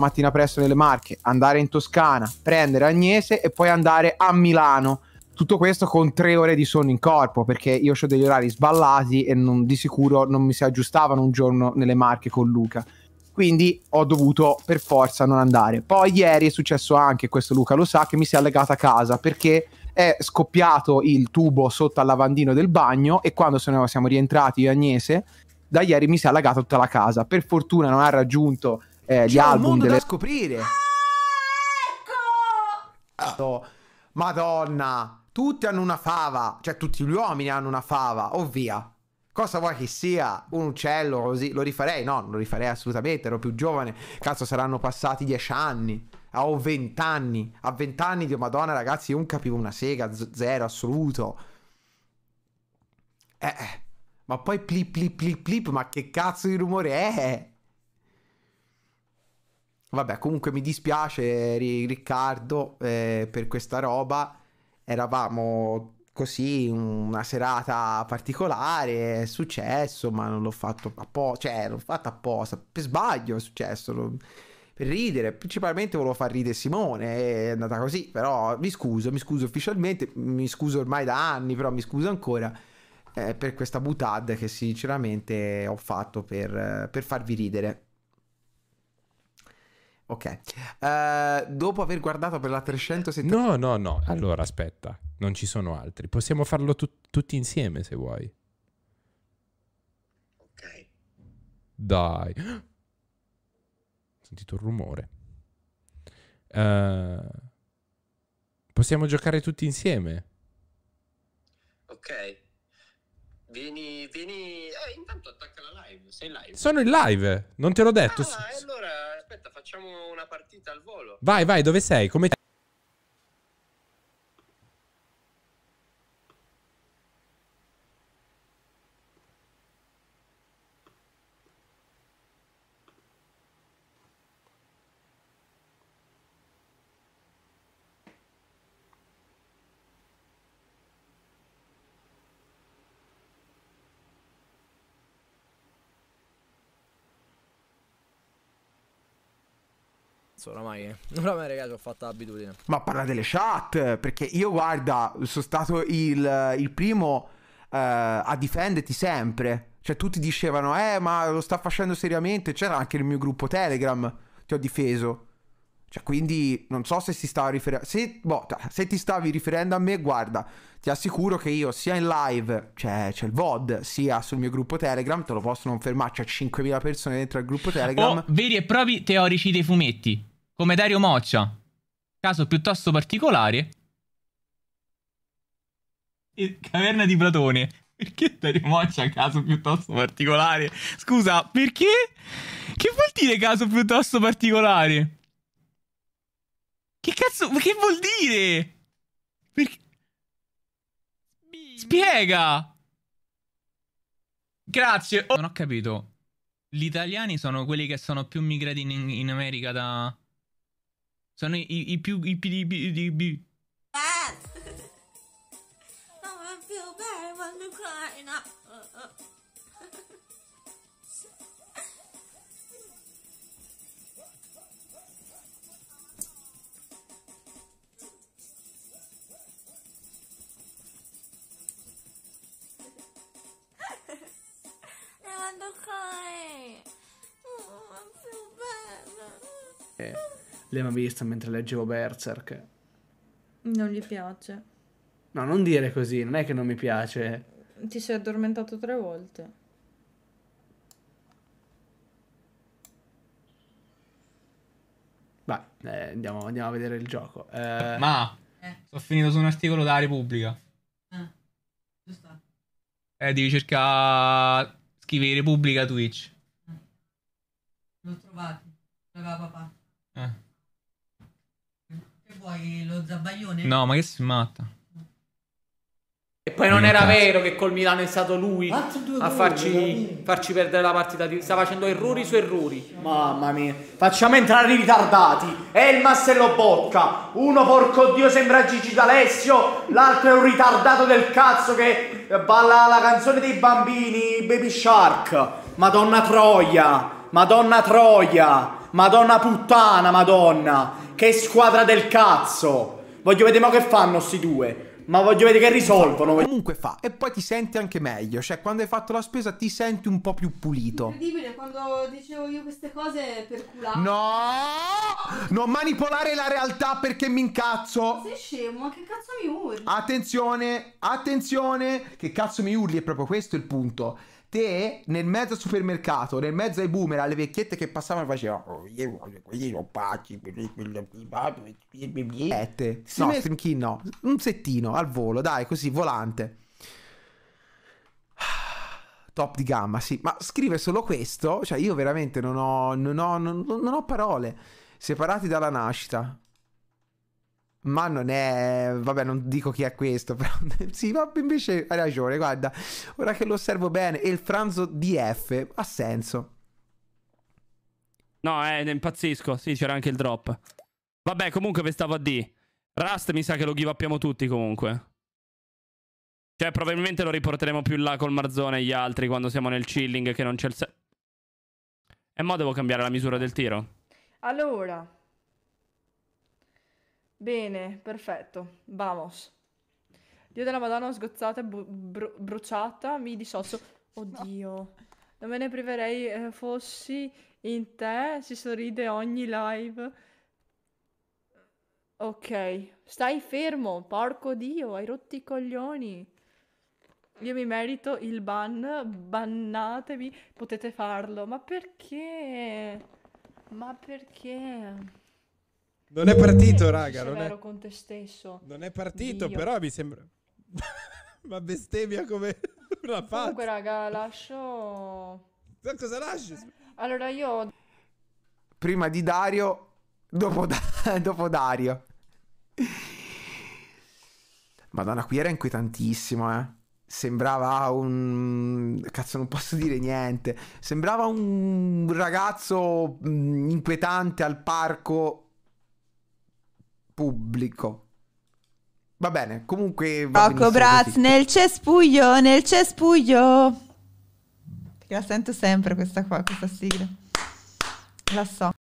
mattina presto nelle Marche, andare in Toscana, prendere Agnese e poi andare a Milano. Tutto questo con tre ore di sonno in corpo perché io ho degli orari sballati e non, di sicuro non mi si aggiustavano un giorno nelle Marche con Luca. Quindi ho dovuto per forza non andare. Poi ieri è successo anche, questo Luca lo sa, che mi si è allegata a casa perché è scoppiato il tubo sotto al lavandino del bagno e quando sono, siamo rientrati io e Agnese, da ieri mi si è allagata tutta la casa. Per fortuna non ha raggiunto eh, gli album. C'è un mondo da scoprire. Ah, ecco! Ah. Madonna, tutti hanno una fava, cioè tutti gli uomini hanno una fava, ovvia. Oh Cosa vuoi che sia? Un uccello così? Lo rifarei? No, non lo rifarei assolutamente, ero più giovane. Cazzo, saranno passati dieci anni. Ho ah, vent'anni. A vent'anni, Dio madonna, ragazzi, io non capivo una sega, z- zero, assoluto. Eh, eh, ma poi plip plip plip plip, ma che cazzo di rumore è? Vabbè, comunque mi dispiace Riccardo eh, per questa roba. Eravamo così una serata particolare, è successo, ma non l'ho fatto apposta, cioè l'ho fatto apposta, per sbaglio è successo, lo... per ridere, principalmente volevo far ridere Simone, è andata così, però mi scuso, mi scuso ufficialmente, mi scuso ormai da anni, però mi scuso ancora eh, per questa butad che sinceramente ho fatto per, per farvi ridere. Ok. Uh, dopo aver guardato per la 370... No, no, no. Allora, aspetta. Non ci sono altri. Possiamo farlo tu- tutti insieme, se vuoi. Ok. Dai. Ho sentito un rumore. Uh, possiamo giocare tutti insieme. Ok. Vieni, vieni... Eh, intanto attacca la live. Sei live. Sono in live. Non te l'ho detto. Ah, allora aspetta, facciamo una partita al volo. Vai, vai, dove sei? Come ti... cazzo, oramai, eh. oramai ragazzi ho fatto l'abitudine. Ma parla delle chat, perché io guarda, sono stato il, il primo uh, a difenderti sempre. Cioè tutti dicevano, eh ma lo sta facendo seriamente, c'era anche il mio gruppo Telegram, ti ho difeso. Cioè, quindi non so se si stava riferendo. Se, boh, se, ti stavi riferendo a me, guarda, ti assicuro che io sia in live, cioè c'è il VOD, sia sul mio gruppo Telegram, te lo posso non confermare, c'è 5.000 persone dentro il gruppo oh, Telegram. O veri e propri teorici dei fumetti come Dario Moccia, caso piuttosto particolare. Caverna di Platone. Perché Dario Moccia caso piuttosto particolare? Scusa, perché? Che vuol dire caso piuttosto particolare? Che cazzo, che vuol dire? Perché? Spiega! Grazie! Oh. Non ho capito. Gli italiani sono quelli che sono più migrati in, in America da... Sono i, i più... i più... i più... Ah! Oh, I feel bad when I'm crying up. Uh, uh. I want to cry. Oh, I feel bad. Yeah l'hai vista mentre leggevo Berserk. Non gli piace. No, non dire così, non è che non mi piace. Ti sei addormentato tre volte. Beh, eh, andiamo, andiamo, a vedere il gioco. Eh... Ma, eh. sono finito su un articolo da Repubblica. Ah, Eh, devi cercare... Scrivi Repubblica Twitch. Ah, l'ho trovato, l'aveva papà vuoi lo Zabaglione? No, ma che si matta? E poi non, era vero che col Milano è stato lui a farci, farci, perdere la partita. Sta facendo errori su errori. Mamma mia, facciamo entrare i ritardati. È il lo bocca. Uno, porco dio, sembra Gigi D'Alessio. L'altro è un ritardato del cazzo che balla la canzone dei bambini, Baby Shark. Madonna troia, Madonna troia, Madonna puttana, Madonna. Che squadra del cazzo! Voglio vedere ma che fanno sti due. Ma voglio vedere che risolvono. Comunque fa. E poi ti senti anche meglio. Cioè, quando hai fatto la spesa ti senti un po' più pulito. Incredibile, quando dicevo io queste cose per culare. No! Non manipolare la realtà perché mi incazzo. Sei scemo, ma che cazzo mi urli? Attenzione, attenzione. Che cazzo mi urli è proprio questo il punto. Te nel mezzo supermercato, nel mezzo ai boomer, alle vecchiette che passavano e facevano oh, io voglio quelli sono pacchi, sette. No, me... Stream King no, un settino al volo, dai, così, volante. Top di gamma, sì, ma scrive solo questo, cioè io veramente non ho, non ho, non, non ho parole. Separati dalla nascita ma non è vabbè non dico chi è questo però sì ma invece hai ragione guarda ora che lo osservo bene e il franzo DF ha senso no è eh, impazzisco sì c'era anche il drop vabbè comunque vi stavo a D Rust mi sa che lo give upiamo tutti comunque cioè probabilmente lo riporteremo più là col Marzone e gli altri quando siamo nel chilling che non c'è il se- e eh, mo devo cambiare la misura del tiro allora Bene, perfetto. Vamos. Dio della Madonna, sgozzata e bru- bruciata, mi dissocio. Oddio. Non me ne priverei, eh, fossi in te, si sorride ogni live. Ok, stai fermo, porco Dio, hai rotto i coglioni. Io mi merito il ban, bannatevi, potete farlo. Ma perché? Ma perché? Non è partito, eh, raga. Non è con te stesso. Non è partito, Dio. però mi sembra. Ma bestemmia come una pazza. Comunque, raga, lascio. Ma cosa lasci? Allora io. Prima di Dario, dopo, da- dopo Dario. Madonna, qui era inquietantissimo, eh. Sembrava un... Cazzo, non posso dire niente. Sembrava un ragazzo mm, inquietante al parco pubblico. Va bene, comunque... Rocco Braz nel cespuglio, nel cespuglio. la sento sempre questa qua, questa sigla. La so.